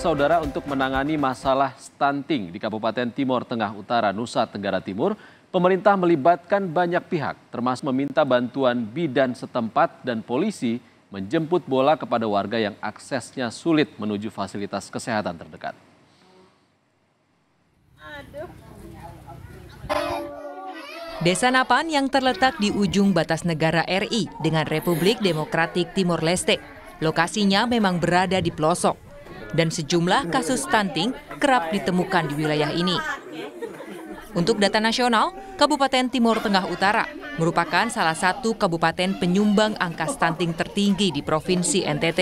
saudara untuk menangani masalah stunting di Kabupaten Timur Tengah Utara, Nusa Tenggara Timur, pemerintah melibatkan banyak pihak, termasuk meminta bantuan bidan setempat dan polisi menjemput bola kepada warga yang aksesnya sulit menuju fasilitas kesehatan terdekat. Desa Napan yang terletak di ujung batas negara RI dengan Republik Demokratik Timor Leste. Lokasinya memang berada di pelosok dan sejumlah kasus stunting kerap ditemukan di wilayah ini. Untuk data nasional, Kabupaten Timur Tengah Utara merupakan salah satu kabupaten penyumbang angka stunting tertinggi di Provinsi NTT.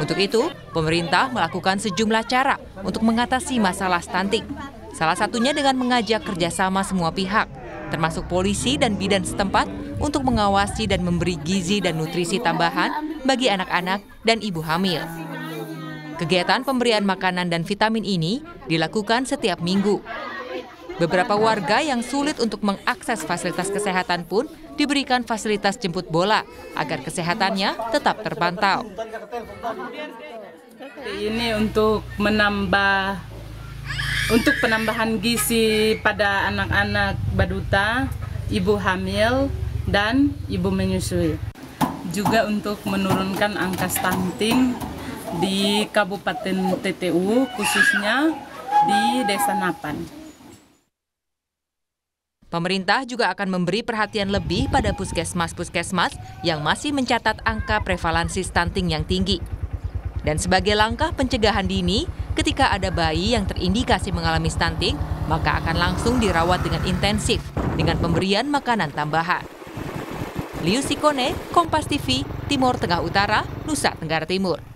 Untuk itu, pemerintah melakukan sejumlah cara untuk mengatasi masalah stunting. Salah satunya dengan mengajak kerjasama semua pihak, termasuk polisi dan bidan setempat, untuk mengawasi dan memberi gizi dan nutrisi tambahan bagi anak-anak dan ibu hamil. Kegiatan pemberian makanan dan vitamin ini dilakukan setiap minggu. Beberapa warga yang sulit untuk mengakses fasilitas kesehatan pun diberikan fasilitas jemput bola agar kesehatannya tetap terpantau. Ini untuk menambah untuk penambahan gizi pada anak-anak baduta, ibu hamil dan ibu menyusui. Juga untuk menurunkan angka stunting di Kabupaten TTU khususnya di Desa Napan. Pemerintah juga akan memberi perhatian lebih pada puskesmas-puskesmas yang masih mencatat angka prevalensi stunting yang tinggi. Dan sebagai langkah pencegahan dini, ketika ada bayi yang terindikasi mengalami stunting, maka akan langsung dirawat dengan intensif dengan pemberian makanan tambahan. Liu Sikone, Kompas TV, Timur Tengah Utara, Nusa Tenggara Timur.